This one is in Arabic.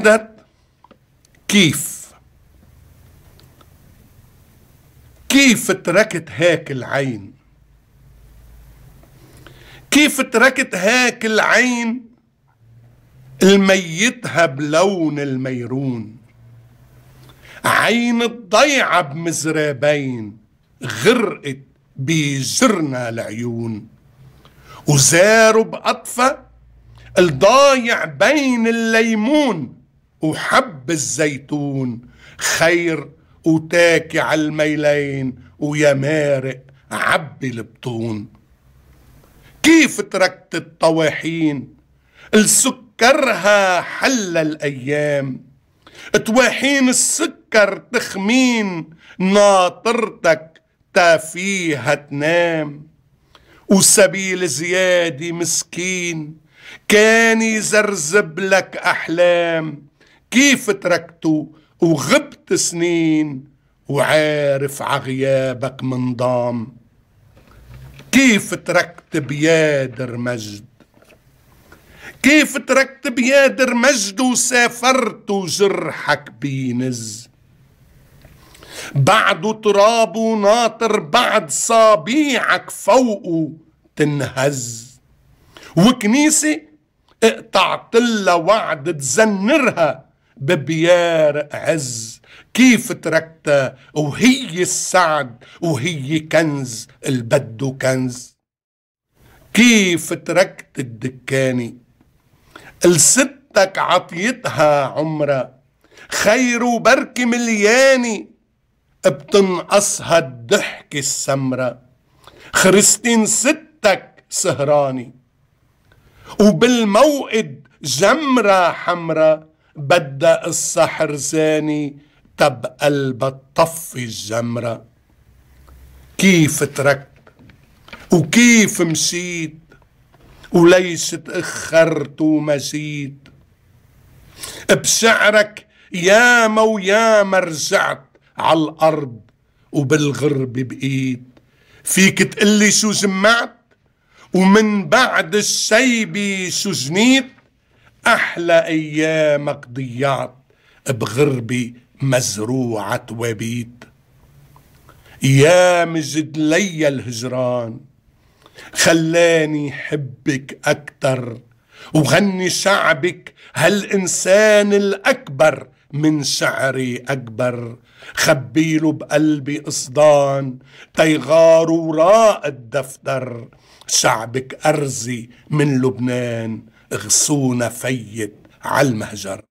اذا كيف كيف تركت هاك العين كيف تركت هاك العين الميتها بلون الميرون عين الضيعة بمزرابين غرقت بجرنا العيون وزاروا بأطفى الضايع بين الليمون وحب الزيتون خير وتاكي على الميلين ويا مارق عبي البطون كيف تركت الطواحين السكرها حل الأيام تواحين السكر تخمين ناطرتك تافيها تنام وسبيل زيادي مسكين كان يزرزب لك أحلام كيف تركته وغبت سنين وعارف عغيابك من ضام كيف تركت بيادر مجد كيف تركت بيادر مجد وسافرت وجرحك بينز بعد تراب ناطر بعد صابيعك فوقه تنهز وكنيسة اقطعت وعد تزنرها ببيار عز كيف تركتا وهي السعد وهي كنز البدو كنز كيف تركت الدكاني لستك عطيتها عمرها خير وبرك ملياني بتنقصها الضحكة السمرة خرستين ستك سهراني وبالموئد جمرة حمرة بدأ السحر زاني تبقى قلبها تطفي الجمرة كيف تركت وكيف مشيت وليش تأخرت وما جيت بشعرك ياما وياما رجعت عالأرض وبالغرب بقيت فيك تقلي شو جمعت ومن بعد الشيبي شو جنيت أحلى أيامك ضيعت بغربي مزروعة وبيت يا مجد لي الهجران خلاني حبك أكتر وغني شعبك هالإنسان الأكبر من شعري أكبر خبيله بقلبي قصدان تيغار وراء الدفتر شعبك أرزي من لبنان غصونا فيت عالمهجر